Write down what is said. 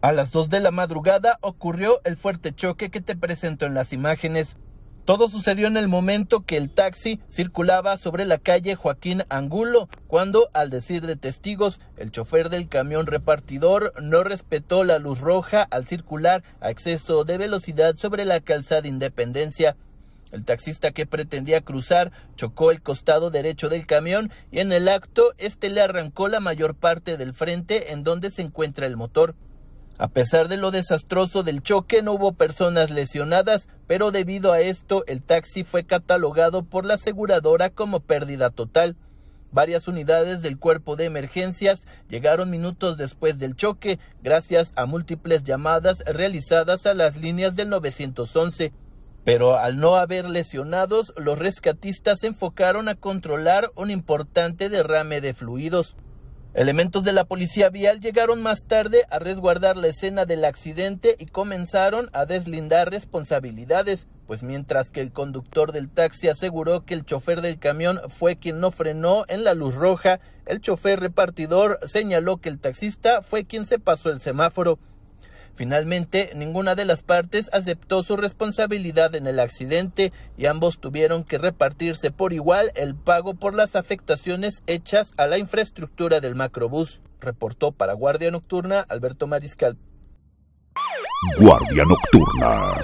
A las 2 de la madrugada ocurrió el fuerte choque que te presento en las imágenes. Todo sucedió en el momento que el taxi circulaba sobre la calle Joaquín Angulo, cuando, al decir de testigos, el chofer del camión repartidor no respetó la luz roja al circular a exceso de velocidad sobre la calzada Independencia. El taxista que pretendía cruzar chocó el costado derecho del camión y en el acto este le arrancó la mayor parte del frente en donde se encuentra el motor. A pesar de lo desastroso del choque, no hubo personas lesionadas, pero debido a esto, el taxi fue catalogado por la aseguradora como pérdida total. Varias unidades del cuerpo de emergencias llegaron minutos después del choque, gracias a múltiples llamadas realizadas a las líneas del 911. Pero al no haber lesionados, los rescatistas se enfocaron a controlar un importante derrame de fluidos. Elementos de la policía vial llegaron más tarde a resguardar la escena del accidente y comenzaron a deslindar responsabilidades, pues mientras que el conductor del taxi aseguró que el chofer del camión fue quien no frenó en la luz roja, el chofer repartidor señaló que el taxista fue quien se pasó el semáforo. Finalmente, ninguna de las partes aceptó su responsabilidad en el accidente y ambos tuvieron que repartirse por igual el pago por las afectaciones hechas a la infraestructura del macrobús, reportó para Guardia Nocturna Alberto Mariscal. Guardia Nocturna.